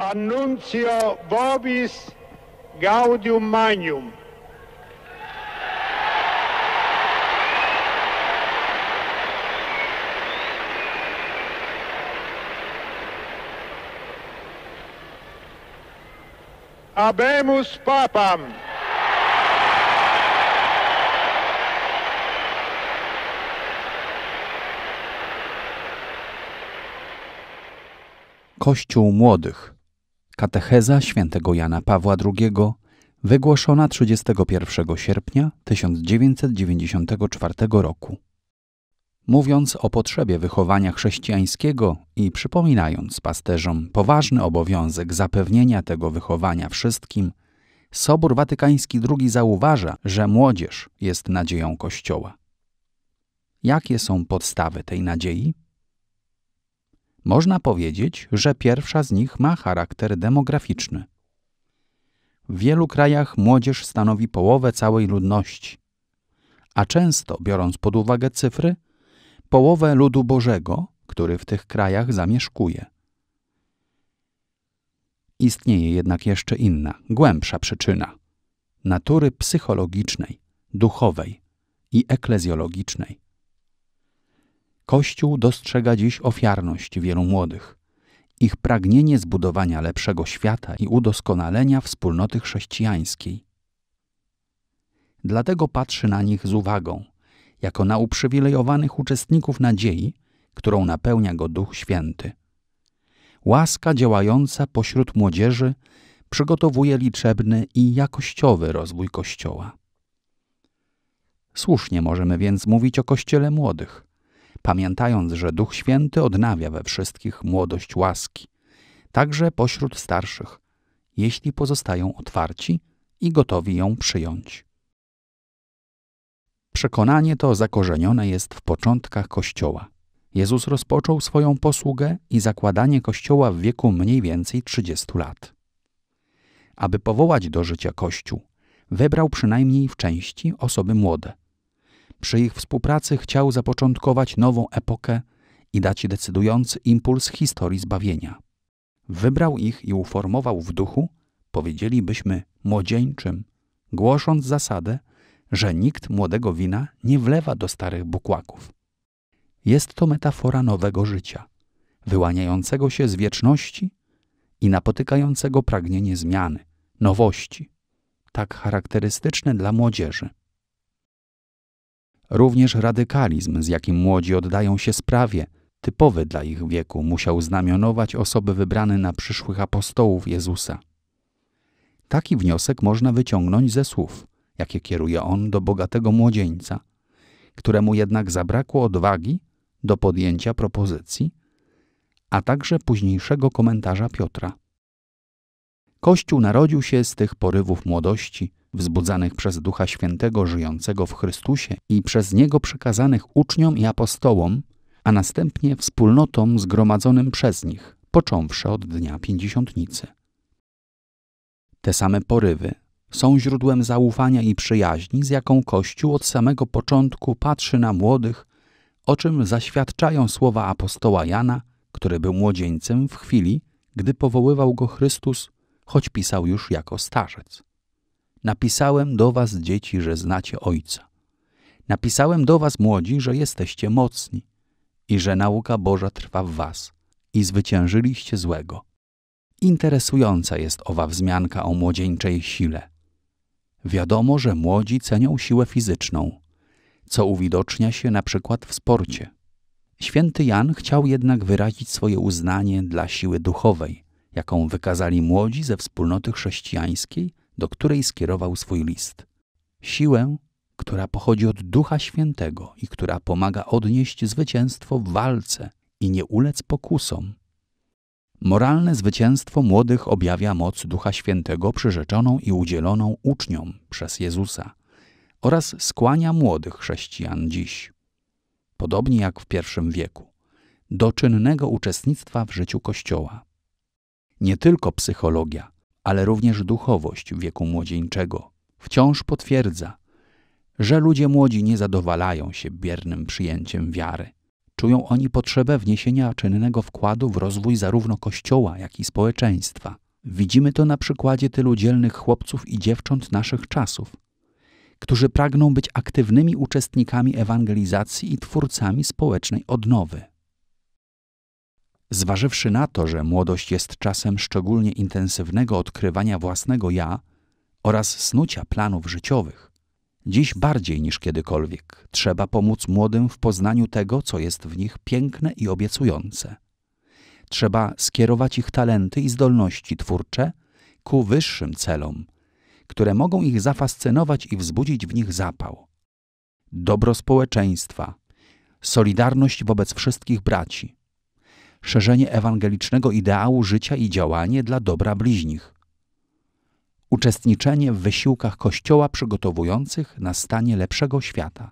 Annuncio Vobis Gaudium Magnum. Abemus Papam. Kościół młodych. Katecheza świętego Jana Pawła II, wygłoszona 31 sierpnia 1994 roku. Mówiąc o potrzebie wychowania chrześcijańskiego i przypominając pasterzom poważny obowiązek zapewnienia tego wychowania wszystkim, Sobór Watykański II zauważa, że młodzież jest nadzieją Kościoła. Jakie są podstawy tej nadziei? Można powiedzieć, że pierwsza z nich ma charakter demograficzny. W wielu krajach młodzież stanowi połowę całej ludności, a często, biorąc pod uwagę cyfry, połowę ludu Bożego, który w tych krajach zamieszkuje. Istnieje jednak jeszcze inna, głębsza przyczyna natury psychologicznej, duchowej i eklezjologicznej. Kościół dostrzega dziś ofiarność wielu młodych. Ich pragnienie zbudowania lepszego świata i udoskonalenia wspólnoty chrześcijańskiej. Dlatego patrzy na nich z uwagą, jako na uprzywilejowanych uczestników nadziei, którą napełnia go Duch Święty. Łaska działająca pośród młodzieży przygotowuje liczebny i jakościowy rozwój Kościoła. Słusznie możemy więc mówić o Kościele młodych pamiętając, że Duch Święty odnawia we wszystkich młodość łaski, także pośród starszych, jeśli pozostają otwarci i gotowi ją przyjąć. Przekonanie to zakorzenione jest w początkach Kościoła. Jezus rozpoczął swoją posługę i zakładanie Kościoła w wieku mniej więcej 30 lat. Aby powołać do życia Kościół, wybrał przynajmniej w części osoby młode – przy ich współpracy chciał zapoczątkować nową epokę i dać decydujący impuls historii zbawienia. Wybrał ich i uformował w duchu, powiedzielibyśmy młodzieńczym, głosząc zasadę, że nikt młodego wina nie wlewa do starych bukłaków. Jest to metafora nowego życia, wyłaniającego się z wieczności i napotykającego pragnienie zmiany, nowości, tak charakterystyczne dla młodzieży. Również radykalizm, z jakim młodzi oddają się sprawie, typowy dla ich wieku, musiał znamionować osoby wybrane na przyszłych apostołów Jezusa. Taki wniosek można wyciągnąć ze słów, jakie kieruje on do bogatego młodzieńca, któremu jednak zabrakło odwagi do podjęcia propozycji, a także późniejszego komentarza Piotra. Kościół narodził się z tych porywów młodości, wzbudzanych przez Ducha Świętego żyjącego w Chrystusie i przez Niego przekazanych uczniom i apostołom, a następnie wspólnotom zgromadzonym przez nich, począwszy od dnia pięćdziesiątnicy. Te same porywy są źródłem zaufania i przyjaźni, z jaką Kościół od samego początku patrzy na młodych, o czym zaświadczają słowa apostoła Jana, który był młodzieńcem w chwili, gdy powoływał go Chrystus, choć pisał już jako starzec. Napisałem do was, dzieci, że znacie Ojca. Napisałem do was, młodzi, że jesteście mocni i że nauka Boża trwa w was i zwyciężyliście złego. Interesująca jest owa wzmianka o młodzieńczej sile. Wiadomo, że młodzi cenią siłę fizyczną, co uwidocznia się na przykład w sporcie. Święty Jan chciał jednak wyrazić swoje uznanie dla siły duchowej, jaką wykazali młodzi ze wspólnoty chrześcijańskiej do której skierował swój list. Siłę, która pochodzi od Ducha Świętego i która pomaga odnieść zwycięstwo w walce i nie ulec pokusom. Moralne zwycięstwo młodych objawia moc Ducha Świętego przyrzeczoną i udzieloną uczniom przez Jezusa oraz skłania młodych chrześcijan dziś, podobnie jak w pierwszym wieku, do czynnego uczestnictwa w życiu Kościoła. Nie tylko psychologia – ale również duchowość wieku młodzieńczego, wciąż potwierdza, że ludzie młodzi nie zadowalają się biernym przyjęciem wiary. Czują oni potrzebę wniesienia czynnego wkładu w rozwój zarówno kościoła, jak i społeczeństwa. Widzimy to na przykładzie tylu dzielnych chłopców i dziewcząt naszych czasów, którzy pragną być aktywnymi uczestnikami ewangelizacji i twórcami społecznej odnowy. Zważywszy na to, że młodość jest czasem szczególnie intensywnego odkrywania własnego ja oraz snucia planów życiowych, dziś bardziej niż kiedykolwiek trzeba pomóc młodym w poznaniu tego, co jest w nich piękne i obiecujące. Trzeba skierować ich talenty i zdolności twórcze ku wyższym celom, które mogą ich zafascynować i wzbudzić w nich zapał. Dobro społeczeństwa, solidarność wobec wszystkich braci – szerzenie ewangelicznego ideału życia i działanie dla dobra bliźnich. Uczestniczenie w wysiłkach Kościoła przygotowujących na stanie lepszego świata.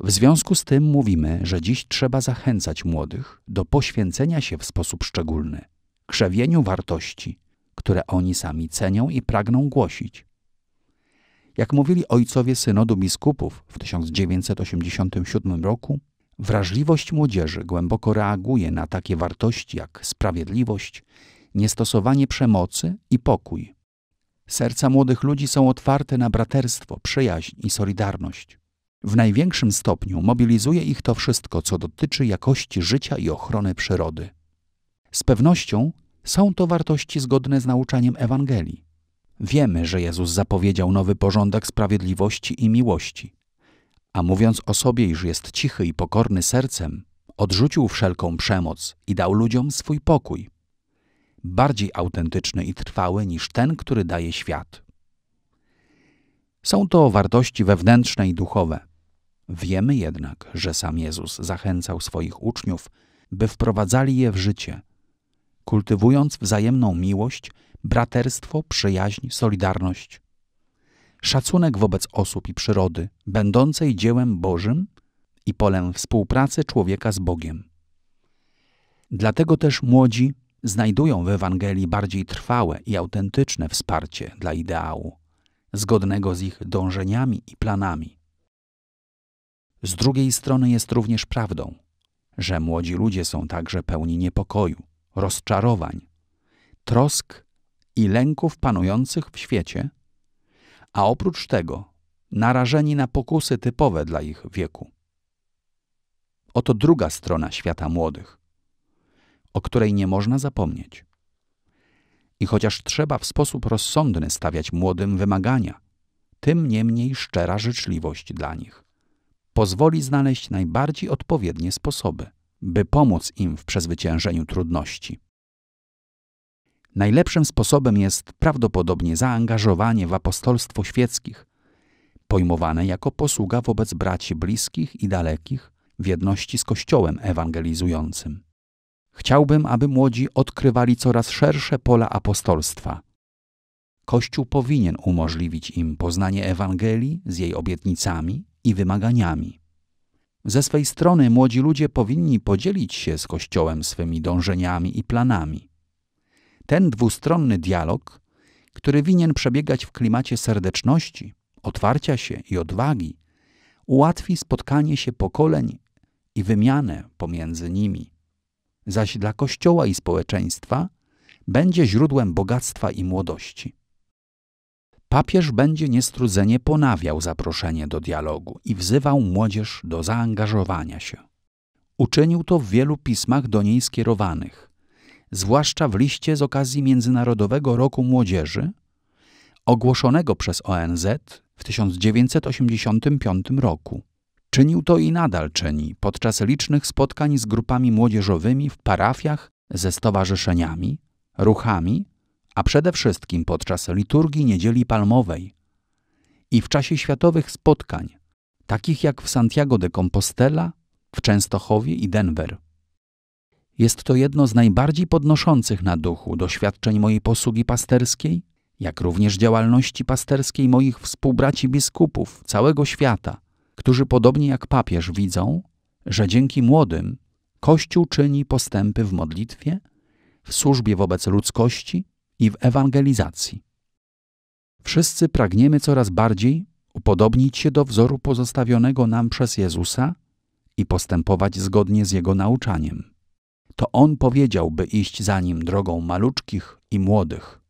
W związku z tym mówimy, że dziś trzeba zachęcać młodych do poświęcenia się w sposób szczególny, krzewieniu wartości, które oni sami cenią i pragną głosić. Jak mówili ojcowie synodu biskupów w 1987 roku, Wrażliwość młodzieży głęboko reaguje na takie wartości jak sprawiedliwość, niestosowanie przemocy i pokój. Serca młodych ludzi są otwarte na braterstwo, przyjaźń i solidarność. W największym stopniu mobilizuje ich to wszystko, co dotyczy jakości życia i ochrony przyrody. Z pewnością są to wartości zgodne z nauczaniem Ewangelii. Wiemy, że Jezus zapowiedział nowy porządek sprawiedliwości i miłości a mówiąc o sobie, iż jest cichy i pokorny sercem, odrzucił wszelką przemoc i dał ludziom swój pokój, bardziej autentyczny i trwały niż ten, który daje świat. Są to wartości wewnętrzne i duchowe. Wiemy jednak, że sam Jezus zachęcał swoich uczniów, by wprowadzali je w życie, kultywując wzajemną miłość, braterstwo, przyjaźń, solidarność – szacunek wobec osób i przyrody, będącej dziełem Bożym i polem współpracy człowieka z Bogiem. Dlatego też młodzi znajdują w Ewangelii bardziej trwałe i autentyczne wsparcie dla ideału, zgodnego z ich dążeniami i planami. Z drugiej strony jest również prawdą, że młodzi ludzie są także pełni niepokoju, rozczarowań, trosk i lęków panujących w świecie a oprócz tego narażeni na pokusy typowe dla ich wieku. Oto druga strona świata młodych, o której nie można zapomnieć. I chociaż trzeba w sposób rozsądny stawiać młodym wymagania, tym niemniej szczera życzliwość dla nich pozwoli znaleźć najbardziej odpowiednie sposoby, by pomóc im w przezwyciężeniu trudności. Najlepszym sposobem jest prawdopodobnie zaangażowanie w apostolstwo świeckich, pojmowane jako posługa wobec braci bliskich i dalekich w jedności z Kościołem ewangelizującym. Chciałbym, aby młodzi odkrywali coraz szersze pola apostolstwa. Kościół powinien umożliwić im poznanie Ewangelii z jej obietnicami i wymaganiami. Ze swej strony młodzi ludzie powinni podzielić się z Kościołem swymi dążeniami i planami. Ten dwustronny dialog, który winien przebiegać w klimacie serdeczności, otwarcia się i odwagi, ułatwi spotkanie się pokoleń i wymianę pomiędzy nimi. Zaś dla Kościoła i społeczeństwa będzie źródłem bogactwa i młodości. Papież będzie niestrudzenie ponawiał zaproszenie do dialogu i wzywał młodzież do zaangażowania się. Uczynił to w wielu pismach do niej skierowanych zwłaszcza w liście z okazji Międzynarodowego Roku Młodzieży, ogłoszonego przez ONZ w 1985 roku. Czynił to i nadal czyni podczas licznych spotkań z grupami młodzieżowymi w parafiach, ze stowarzyszeniami, ruchami, a przede wszystkim podczas liturgii Niedzieli Palmowej i w czasie światowych spotkań, takich jak w Santiago de Compostela, w Częstochowie i Denver. Jest to jedno z najbardziej podnoszących na duchu doświadczeń mojej posługi pasterskiej, jak również działalności pasterskiej moich współbraci biskupów całego świata, którzy podobnie jak papież widzą, że dzięki młodym Kościół czyni postępy w modlitwie, w służbie wobec ludzkości i w ewangelizacji. Wszyscy pragniemy coraz bardziej upodobnić się do wzoru pozostawionego nam przez Jezusa i postępować zgodnie z Jego nauczaniem to on powiedziałby iść za nim drogą maluczkich i młodych.